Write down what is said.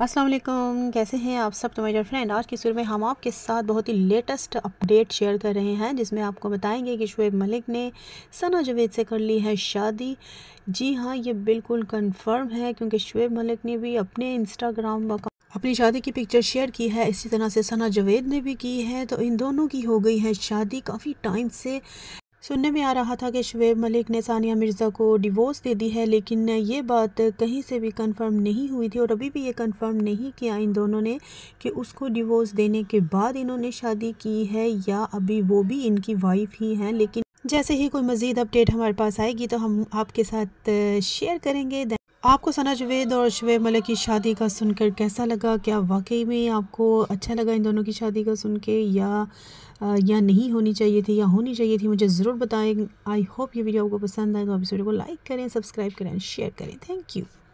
अस्सलाम वालेकुम कैसे हैं आप सब तो मेरे फ्रेंड आज की सुर में हम आपके साथ बहुत ही लेटेस्ट अपडेट शेयर कर रहे हैं जिसमें आपको बताएंगे कि शुएब मलिक ने सना जवेद से कर ली है शादी जी हाँ ये बिल्कुल कंफर्म है क्योंकि शुएब मलिक ने भी अपने इंस्टाग्राम अपनी शादी की पिक्चर शेयर की है इसी तरह से सना जवेद ने भी की है तो इन दोनों की हो गई है शादी काफ़ी टाइम से सुनने में आ रहा था कि शुएब मलिक ने सानिया मिर्ज़ा को डिवोर्स दे दी है लेकिन ये बात कहीं से भी कंफर्म नहीं हुई थी और अभी भी ये कंफर्म नहीं किया इन दोनों ने कि उसको डिवोर्स देने के बाद इन्होंने शादी की है या अभी वो भी इनकी वाइफ ही हैं लेकिन जैसे ही कोई मज़ीद अपडेट हमारे पास आएगी तो हम आपके साथ शेयर करेंगे आपको सना जुवेद और शुब मलिक की शादी का सुनकर कैसा लगा क्या वाकई में आपको अच्छा लगा इन दोनों की शादी का सुन के या या नहीं होनी चाहिए थी या होनी चाहिए थी मुझे ज़रूर बताएं आई होप ये वीडियो आपको पसंद आए तो आप इस वीडियो को लाइक करें सब्सक्राइब करें शेयर करें थैंक यू